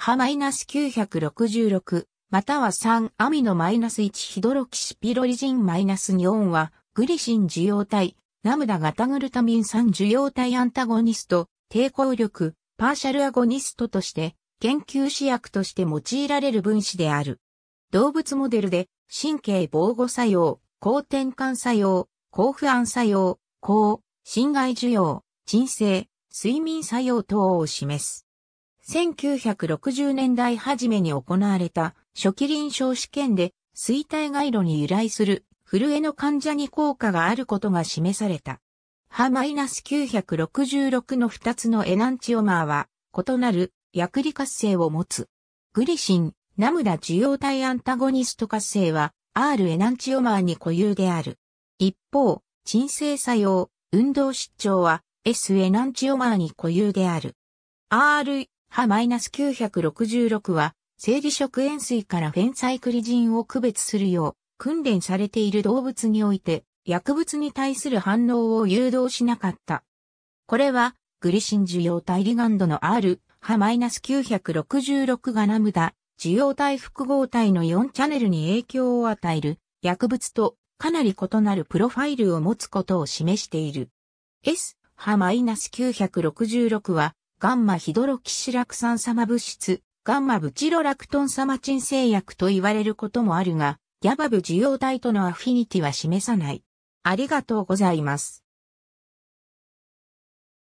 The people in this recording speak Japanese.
ハマイナス966、または3アミノマイナス1ヒドロキシピロリジンマイナス2オンは、グリシン受容体、ナムダガタグルタミン酸受容体アンタゴニスト、抵抗力、パーシャルアゴニストとして、研究試薬として用いられる分子である。動物モデルで、神経防護作用、抗転換作用、抗不安作用、抗、侵害受容、鎮静、睡眠作用等を示す。1960年代初めに行われた初期臨床試験で衰退外路に由来する震えの患者に効果があることが示された。ハマイナス9 6 6の2つのエナンチオマーは異なる薬理活性を持つ。グリシン、ナムラ受容体アンタゴニスト活性は R エナンチオマーに固有である。一方、鎮静作用、運動失調は S エナンチオマーに固有である。R ハ -966 は、生理食塩水からフェンサイクリジンを区別するよう、訓練されている動物において、薬物に対する反応を誘導しなかった。これは、グリシン受容体リガンドの R、ハ -966 がラムダ、受容体複合体の4チャンネルに影響を与える薬物とかなり異なるプロファイルを持つことを示している。S、は -966 はガンマヒドロキシラク酸様物質、ガンマブチロラクトン様鎮静薬と言われることもあるが、ギャバブ受容体とのアフィニティは示さない。ありがとうございます。